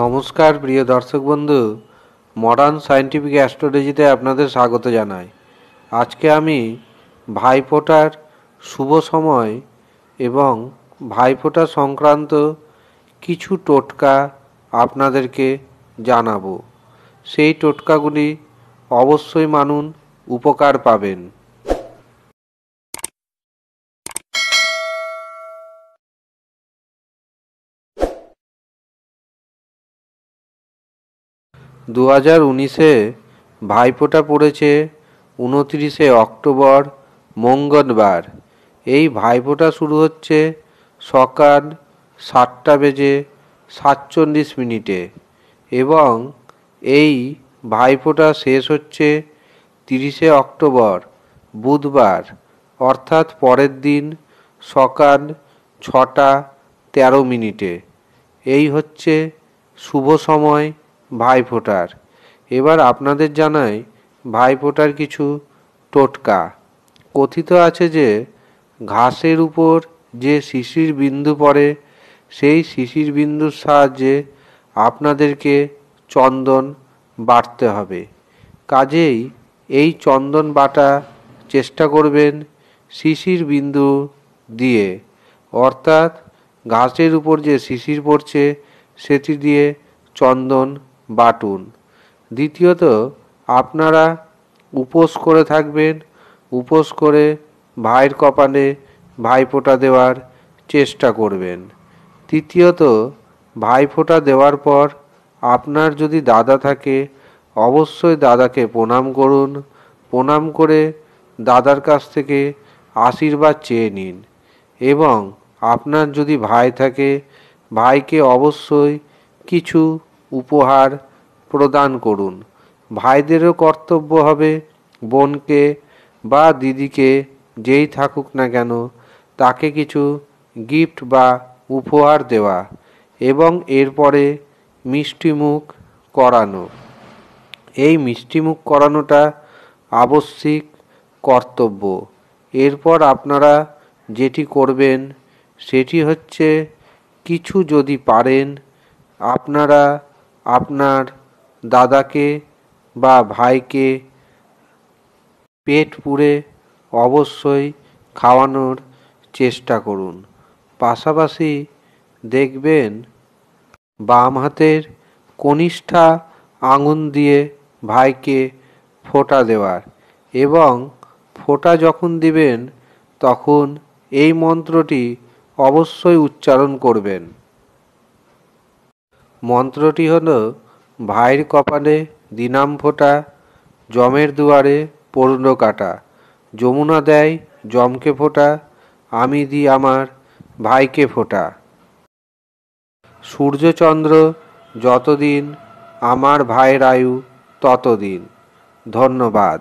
নমস্কার প্রিয় দর্শক বন্ধু মডার্ন সায়েন্টিফিক অ্যাস্ট্রোলজিতে আপনাদের স্বাগত জানাই আজকে আমি ভাইফোঁটার শুভ সময় এবং ভাইফোঁটা সংক্রান্ত কিছু টোটকা আপনাদেরকে জানাবো সেই টোটকাগুলি অবশ্যই মানুন উপকার পাবেন দু হাজার উনিশে ভাইফোঁটা পড়েছে উনত্রিশে অক্টোবর মঙ্গলবার এই ভাইফোঁটা শুরু হচ্ছে সকাল সাতটা বেজে সাতচল্লিশ মিনিটে এবং এই ভাইফোঁটা শেষ হচ্ছে তিরিশে অক্টোবর বুধবার অর্থাৎ পরের দিন সকাল ছটা তেরো মিনিটে এই হচ্ছে শুভ সময় ভাইফোঁটার এবার আপনাদের জানাই ভাইফোঁটার কিছু টোটকা কথিত আছে যে ঘাসের উপর যে শিশির বিন্দু পড়ে সেই শিশির বিন্দুর সাহায্যে আপনাদেরকে চন্দন বাটতে হবে কাজেই এই চন্দন বাটা চেষ্টা করবেন শিশির বিন্দু দিয়ে অর্থাৎ ঘাসের উপর যে শিশির পড়ছে সেটি দিয়ে চন্দন বাটুন দ্বিতীয়ত আপনারা উপোস করে থাকবেন উপোস করে ভাইয়ের কপালে ভাইফোঁটা দেওয়ার চেষ্টা করবেন তৃতীয়ত ভাইফোঁটা দেওয়ার পর আপনার যদি দাদা থাকে অবশ্যই দাদাকে প্রণাম করুন প্রণাম করে দাদার কাছ থেকে আশীর্বাদ চেয়ে নিন এবং আপনার যদি ভাই থাকে ভাইকে অবশ্যই কিছু উপহার প্রদান করুন ভাইদেরও কর্তব্য হবে বোনকে বা দিদিকে যেই থাকুক না কেন তাকে কিছু গিফট বা উপহার দেওয়া এবং এরপরে মিষ্টিমুখ করানো এই মিষ্টিমুখ করানোটা আবশ্যিক কর্তব্য এরপর আপনারা যেটি করবেন সেটি হচ্ছে কিছু যদি পারেন আপনারা আপনার দাদাকে বা ভাইকে পেট পুড়ে অবশ্যই খাওয়ানোর চেষ্টা করুন পাশাপাশি দেখবেন বাম হাতের কনিষ্ঠা আঙুন দিয়ে ভাইকে ফোঁটা দেওয়ার এবং ফোঁটা যখন দিবেন তখন এই মন্ত্রটি অবশ্যই উচ্চারণ করবেন মন্ত্রটি হল ভাইয়ের কপালে দিনাম ফোটা জমের দুয়ারে পড়ল কাটা যমুনা দেয় জমকে ফোটা আমি দি আমার ভাইকে ফোটা সূর্যচন্দ্র যতদিন আমার ভাইয়ের আয়ু ততদিন ধন্যবাদ